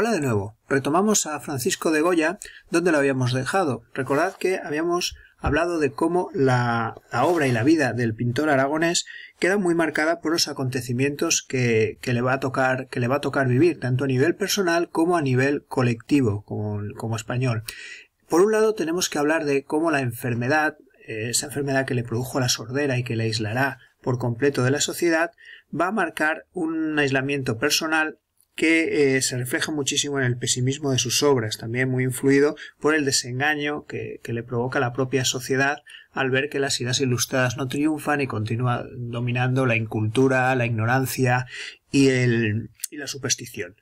Hola de nuevo. Retomamos a Francisco de Goya donde lo habíamos dejado. Recordad que habíamos hablado de cómo la, obra y la vida del pintor aragonés queda muy marcada por los acontecimientos que, le va a tocar, que le va a tocar vivir, tanto a nivel personal como a nivel colectivo, como, como español. Por un lado tenemos que hablar de cómo la enfermedad, esa enfermedad que le produjo la sordera y que le aislará por completo de la sociedad, va a marcar un aislamiento personal que eh, se refleja muchísimo en el pesimismo de sus obras, también muy influido por el desengaño que, le provoca la propia sociedad al ver que las ideas ilustradas no triunfan y continúa dominando la incultura, la ignorancia y, el, y la superstición.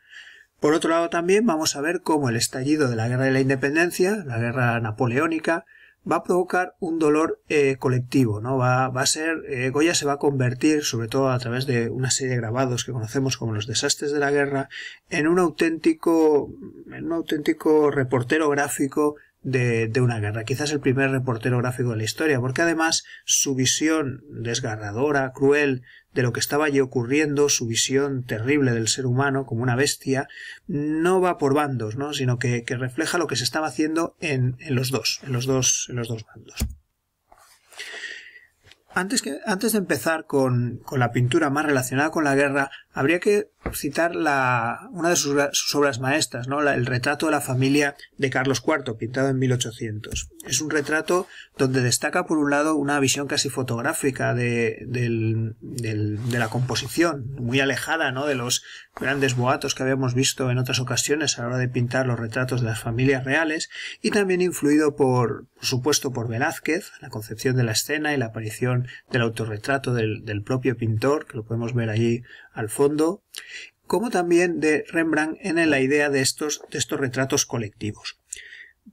Por otro lado también vamos a ver cómo el estallido de la Guerra de la Independencia, la Guerra Napoleónica, va a provocar un dolor eh, colectivo, ¿no? Va, va a ser, eh, Goya se va a convertir, sobre todo a través de una serie de grabados que conocemos como los desastres de la guerra, en un auténtico, en un auténtico reportero gráfico de, una guerra, quizás el primer reportero gráfico de la historia, porque además su visión desgarradora, cruel de lo que estaba allí ocurriendo, su visión terrible del ser humano como una bestia, no va por bandos, ¿no? sino que, refleja lo que se estaba haciendo en, los dos, en los dos, en los dos bandos. Antes, que, antes de empezar con, con la pintura más relacionada con la guerra, habría que citar la, una de sus, obras maestras, ¿no? el retrato de la familia de Carlos IV, pintado en 1800. Es un retrato donde destaca, por un lado, una visión casi fotográfica de, la composición, muy alejada ¿no? de los grandes boatos que habíamos visto en otras ocasiones a la hora de pintar los retratos de las familias reales, y también influido, por, por supuesto, por Velázquez, la concepción de la escena y la aparición del autorretrato del, del propio pintor, que lo podemos ver allí al fondo como también de Rembrandt en la idea de estos, de estos retratos colectivos.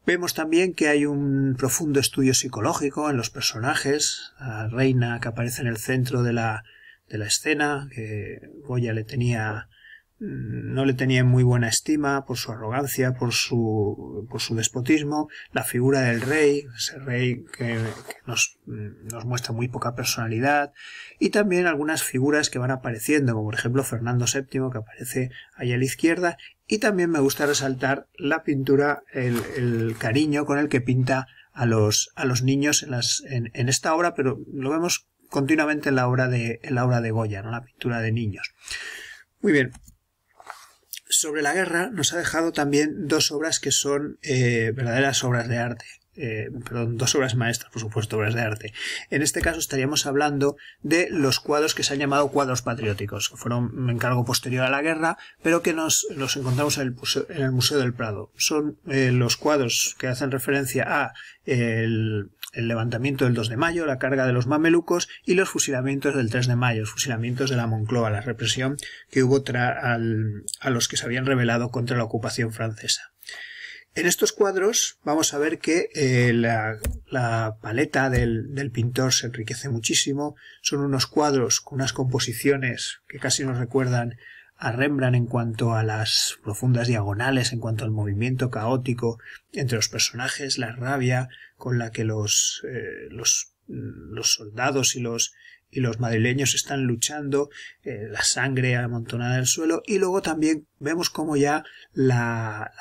Vemos también que hay un profundo estudio psicológico en los personajes, la reina que aparece en el centro de la, de la escena, que Goya le tenía no le tenía muy buena estima por su arrogancia, por su, por su despotismo, la figura del rey, ese rey que, nos, muestra muy poca personalidad, y también algunas figuras que van apareciendo, como por ejemplo Fernando VII, que aparece allá a la izquierda, y también me gusta resaltar la pintura, el, cariño con el que pinta a los, niños en, esta obra, pero lo vemos continuamente en la obra de, la de Goya, la pintura de niños. Muy bien, sobre la guerra nos ha dejado también dos obras que son eh, verdaderas obras de arte, eh, perdón, dos obras maestras, por supuesto, obras de arte. En este caso estaríamos hablando de los cuadros que se han llamado cuadros patrióticos, que fueron un encargo posterior a la guerra, pero que nos los encontramos en el, Museo, del Prado. Son eh, los cuadros que hacen referencia a el, levantamiento del 2 de mayo, la carga de los mamelucos y los fusilamientos del 3 de mayo, los fusilamientos de la Moncloa, la represión que hubo a los que se habían rebelado contra la ocupación francesa. En estos cuadros vamos a ver que eh, la, paleta del, pintor se enriquece muchísimo. Son unos cuadros con unas composiciones que casi nos recuerdan a Rembrandt en cuanto a las profundas diagonales, en cuanto al movimiento caótico entre los personajes, la rabia con la que los, eh, los soldados y los y los madrileños están luchando, eh, la sangre amontonada en el suelo y luego también vemos como ya la,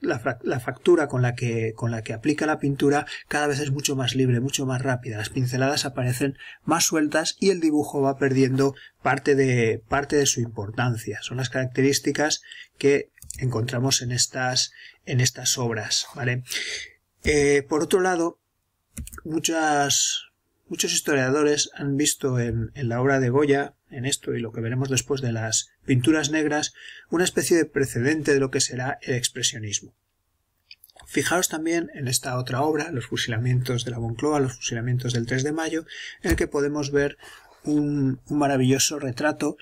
la, factura con la, que, con la que aplica la pintura cada vez es mucho más libre, mucho más rápida, las pinceladas aparecen más sueltas y el dibujo va perdiendo parte de, parte de su importancia. Son las características que encontramos en estas, en estas obras, ¿vale? Eh, por otro lado, muchas, Muchos historiadores han visto en, la obra de Goya, en esto y lo que veremos después de las pinturas negras, una especie de precedente de lo que será el expresionismo. Fijaos también en esta otra obra, los fusilamientos de la Boncloa, los fusilamientos del 3 de mayo, en el que podemos ver un maravilloso retrato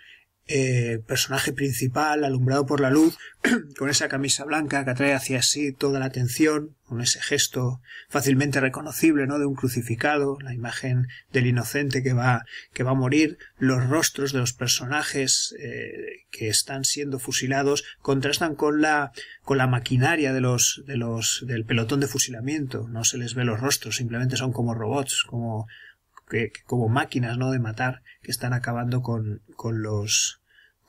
eh, personaje principal alumbrado por la luz, con esa camisa blanca que atrae hacia sí toda la atención, con ese gesto fácilmente reconocible, ¿no? De un crucificado, la imagen del inocente que va, que va a morir, los rostros de los personajes eh, que están siendo fusilados contrastan con la, con la maquinaria de los, de los, del pelotón de fusilamiento. No se les ve los rostros, simplemente son como robots, como, que, como máquinas, ¿no? De matar, que están acabando con, con los,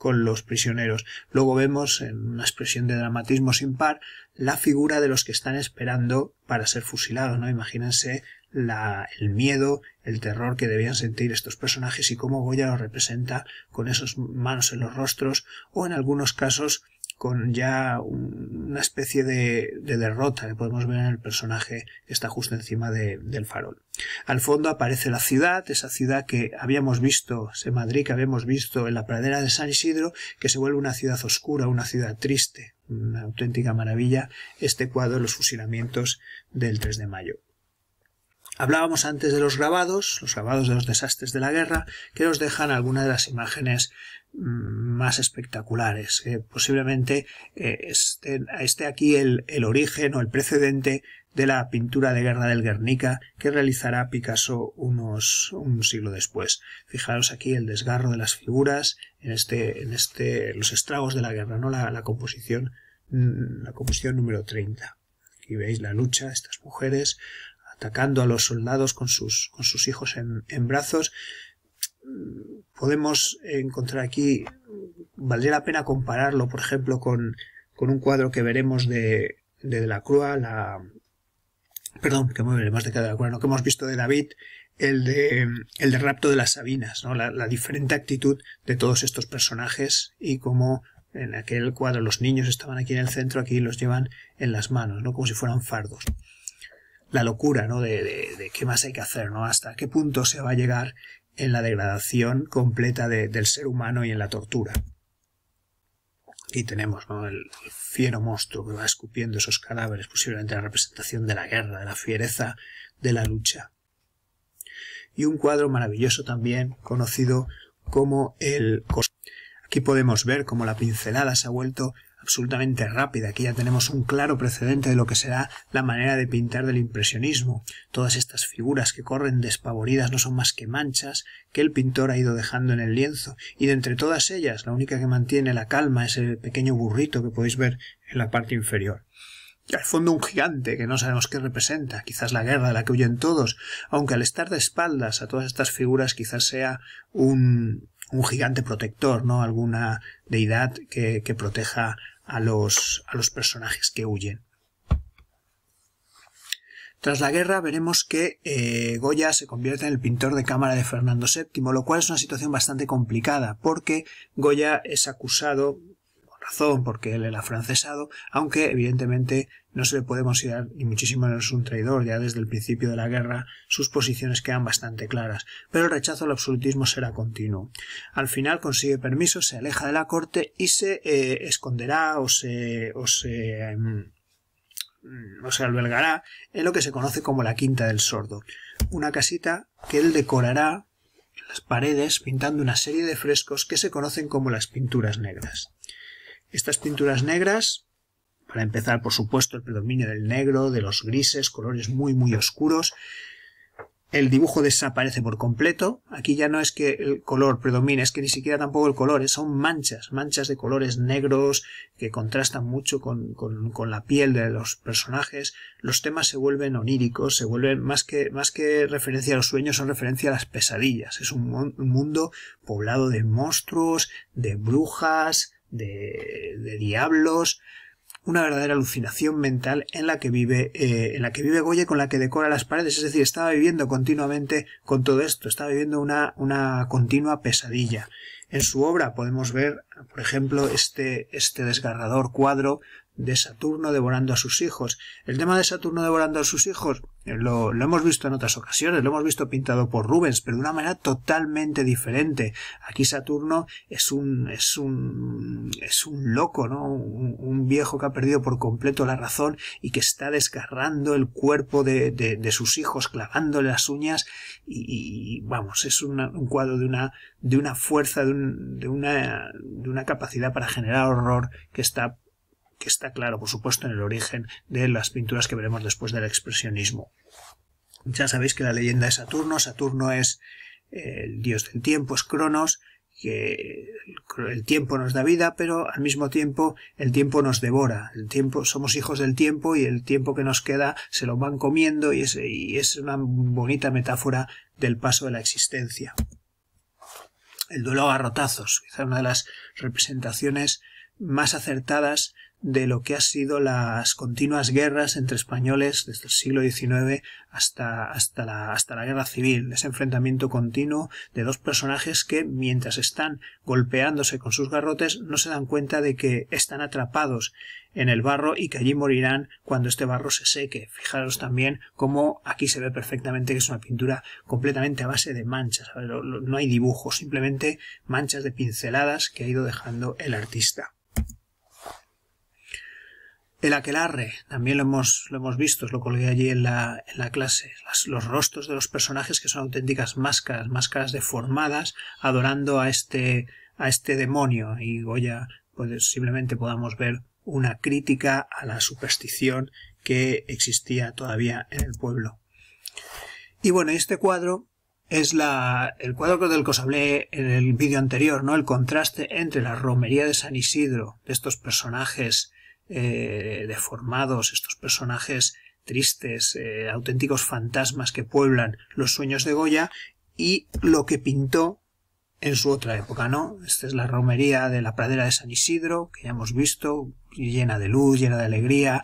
con los prisioneros. Luego vemos, en una expresión de dramatismo sin par, la figura de los que están esperando para ser fusilados, ¿no? Imagínense la, el miedo, el terror que debían sentir estos personajes y cómo Goya los representa con esas manos en los rostros o en algunos casos con ya una especie de, derrota que podemos ver en el personaje que está justo encima del farol. Al fondo aparece la ciudad, esa ciudad que habíamos visto, en Madrid que habíamos visto en la pradera de San Isidro, que se vuelve una ciudad oscura, una ciudad triste, una auténtica maravilla este cuadro de los fusilamientos del 3 de mayo. Hablábamos antes de los grabados, los grabados de los desastres de la guerra, que nos dejan algunas de las imágenes mm, más espectaculares. que posiblemente eh, esté, aquí el, origen o el precedente de la pintura de guerra del Guernica que realizará Picasso unos, un siglo después. Fijaros aquí el desgarro de las figuras, en este, en este, los estragos de la guerra, ¿no? La, composición, mm, la composición número 30. Aquí veis la lucha, estas mujeres, atacando a los soldados con sus, con sus hijos en, brazos, podemos encontrar aquí, valdría la pena compararlo, por ejemplo, con, un cuadro que veremos de, de, la Crua, la, perdón, que más de cada no que hemos visto de David, el de, el de rapto de las Sabinas, ¿no? La, la, diferente actitud de todos estos personajes y cómo en aquel cuadro los niños estaban aquí en el centro, aquí los llevan en las manos, ¿no? Como si fueran fardos la locura, ¿no? De, de, qué más hay que hacer, ¿no? Hasta qué punto se va a llegar en la degradación completa del ser humano y en la tortura. Aquí tenemos, ¿no? El, el fiero monstruo que va escupiendo esos cadáveres, posiblemente la representación de la guerra, de la fiereza, de la lucha. Y un cuadro maravilloso también, conocido como el... Aquí podemos ver cómo la pincelada se ha vuelto absolutamente rápida. Aquí ya tenemos un claro precedente de lo que será la manera de pintar del impresionismo. Todas estas figuras que corren despavoridas no son más que manchas que el pintor ha ido dejando en el lienzo, y de entre todas ellas la única que mantiene la calma es el pequeño burrito que podéis ver en la parte inferior. Y al fondo un gigante que no sabemos qué representa, quizás la guerra de la que huyen todos, aunque al estar de espaldas a todas estas figuras quizás sea un, un gigante protector, ¿no? Alguna deidad que proteja a los, a los personajes que huyen. Tras la guerra veremos que eh, Goya se convierte en el pintor de cámara de Fernando VII, lo cual es una situación bastante complicada, porque Goya es acusado razón, porque él era francesado, aunque evidentemente no se le podemos considerar ni muchísimo menos un traidor, ya desde el principio de la guerra sus posiciones quedan bastante claras, pero el rechazo al absolutismo será continuo. Al final consigue permiso, se aleja de la corte y se eh, esconderá o se... O se em, o se albergará en lo que se conoce como la Quinta del Sordo, una casita que él decorará las paredes pintando una serie de frescos que se conocen como las pinturas negras. Estas pinturas negras, para empezar, por supuesto, el predominio del negro, de los grises, colores muy, muy oscuros. El dibujo desaparece por completo. Aquí ya no es que el color predomine, es que ni siquiera tampoco el color, son manchas, manchas de colores negros que contrastan mucho con, la piel de los personajes. Los temas se vuelven oníricos, se vuelven más que, más que referencia a los sueños, son referencia a las pesadillas. Es un mundo poblado de monstruos, de brujas, de, diablos, una verdadera alucinación mental en la que vive eh, en la que vive Goya con la que decora las paredes es decir estaba viviendo continuamente con todo esto estaba viviendo una, una continua pesadilla en su obra podemos ver por ejemplo este este desgarrador cuadro de Saturno devorando a sus hijos. El tema de Saturno devorando a sus hijos eh, lo, lo, hemos visto en otras ocasiones, lo hemos visto pintado por Rubens, pero de una manera totalmente diferente. Aquí Saturno es un, es un, es un loco, ¿no? Un, viejo que ha perdido por completo la razón y que está desgarrando el cuerpo de, de, sus hijos, clavándole las uñas y, vamos, es un cuadro de una, de una fuerza, de, de, una, de una capacidad para generar horror que está que está claro, por supuesto, en el origen de las pinturas que veremos después del expresionismo. Ya sabéis que la leyenda es Saturno, Saturno es eh, el dios del tiempo, es Cronos, que el tiempo nos da vida, pero al mismo tiempo el tiempo nos devora. El tiempo, somos hijos del tiempo y el tiempo que nos queda se lo van comiendo y es, y es una bonita metáfora del paso de la existencia. El duelo a rotazos quizá una de las representaciones más acertadas de lo que ha sido las continuas guerras entre españoles desde el siglo XIX hasta, la, hasta la guerra civil, ese enfrentamiento continuo de dos personajes que, mientras están golpeándose con sus garrotes, no se dan cuenta de que están atrapados en el barro y que allí morirán cuando este barro se seque. Fijaros también cómo aquí se ve perfectamente que es una pintura completamente a base de manchas. No hay dibujos, simplemente manchas de pinceladas que ha ido dejando el artista. El aquelarre, también lo hemos, visto, lo colgué allí en la, clase. los rostros de los personajes que son auténticas máscaras, máscaras deformadas, adorando a este, a este demonio. Y Goya, pues simplemente podamos ver una crítica a la superstición que existía todavía en el pueblo. Y bueno, este cuadro es el cuadro del que os hablé en el vídeo anterior, ¿no? El contraste entre la romería de San Isidro, de estos personajes eh, deformados, estos personajes tristes, eh, auténticos fantasmas que pueblan los sueños de Goya y lo que pintó en su otra época, ¿no? Esta es la romería de la pradera de San Isidro, que ya hemos visto, llena de luz, llena de alegría,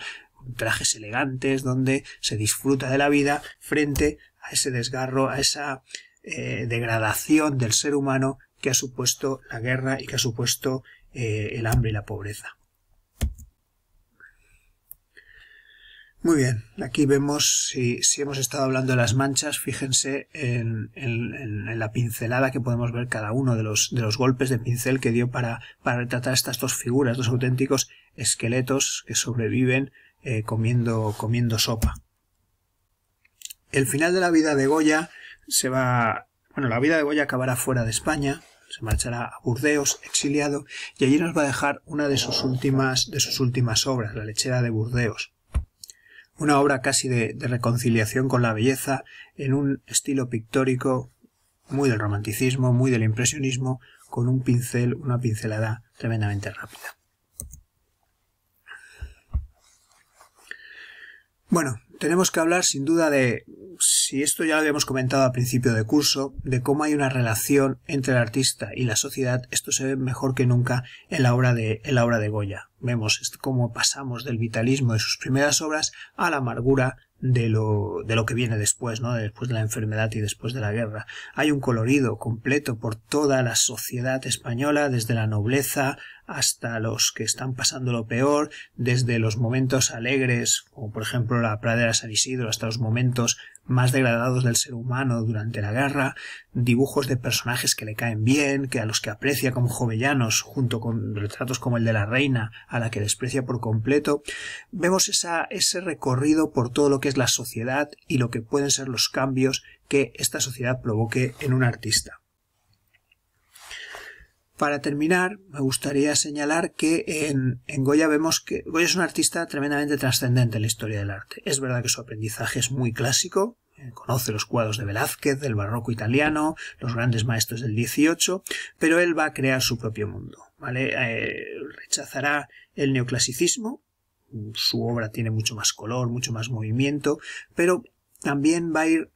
trajes elegantes, donde se disfruta de la vida frente a ese desgarro, a esa eh, degradación del ser humano que ha supuesto la guerra y que ha supuesto el hambre y la pobreza. Muy bien, aquí vemos si, si, hemos estado hablando de las manchas, fíjense en, la pincelada que podemos ver cada uno de los, golpes de pincel que dio para, retratar estas dos figuras, dos auténticos esqueletos que sobreviven eh, comiendo, comiendo sopa. El final de la vida de Goya se va... Bueno, la vida de Goya acabará fuera de España, se marchará a Burdeos, exiliado, y allí nos va a dejar una de sus últimas, de sus últimas obras, La lechera de Burdeos una obra casi de, reconciliación con la belleza en un estilo pictórico muy del romanticismo, muy del impresionismo, con un pincel, una pincelada tremendamente rápida. Bueno, tenemos que hablar sin duda de, si esto ya lo habíamos comentado al principio de curso, de cómo hay una relación entre el artista y la sociedad. Esto se ve mejor que nunca en la de, en la obra de Goya. Vemos cómo pasamos del vitalismo de sus primeras obras a la amargura de lo, de lo que viene después, ¿no? después de la enfermedad y después de la guerra. Hay un colorido completo por toda la sociedad española, desde la nobleza hasta los que están pasando lo peor, desde los momentos alegres, como por ejemplo la pradera San Isidro, hasta los momentos más degradados del ser humano durante la guerra, dibujos de personajes que le caen bien, que a los que aprecia como jovellanos, junto con retratos como el de la reina, a la que desprecia por completo, vemos esa, ese recorrido por todo lo que es la sociedad y lo que pueden ser los cambios que esta sociedad provoque en un artista. Para terminar, me gustaría señalar que en, Goya vemos que Goya es un artista tremendamente trascendente en la historia del arte. Es verdad que su aprendizaje es muy clásico, eh, conoce los cuadros de Velázquez, del barroco italiano, los grandes maestros del XVIII, pero él va a crear su propio mundo. ¿vale? Eh, rechazará el neoclasicismo, su obra tiene mucho más color, mucho más movimiento, pero también va a ir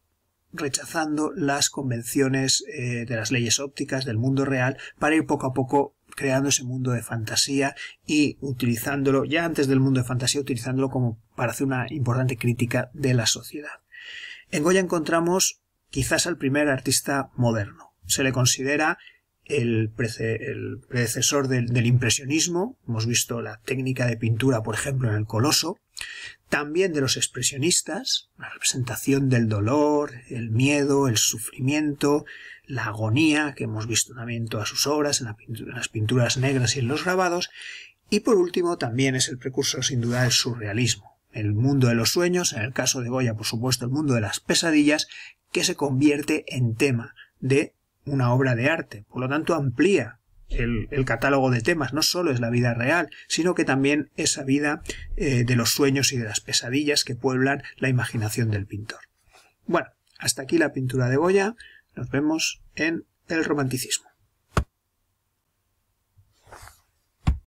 rechazando las convenciones eh, de las leyes ópticas del mundo real para ir poco a poco creando ese mundo de fantasía y utilizándolo ya antes del mundo de fantasía utilizándolo como para hacer una importante crítica de la sociedad. En Goya encontramos quizás al primer artista moderno. Se le considera el, predecesor del, impresionismo, hemos visto la técnica de pintura, por ejemplo, en el Coloso, también de los expresionistas, la representación del dolor, el miedo, el sufrimiento, la agonía, que hemos visto también en todas sus obras, en, en las pinturas negras y en los grabados, y por último también es el precursor sin duda del surrealismo, el mundo de los sueños, en el caso de boya por supuesto el mundo de las pesadillas, que se convierte en tema de una obra de arte, por lo tanto amplía el, catálogo de temas. No solo es la vida real, sino que también esa vida eh, de los sueños y de las pesadillas que pueblan la imaginación del pintor. Bueno, hasta aquí la pintura de Goya. Nos vemos en el romanticismo.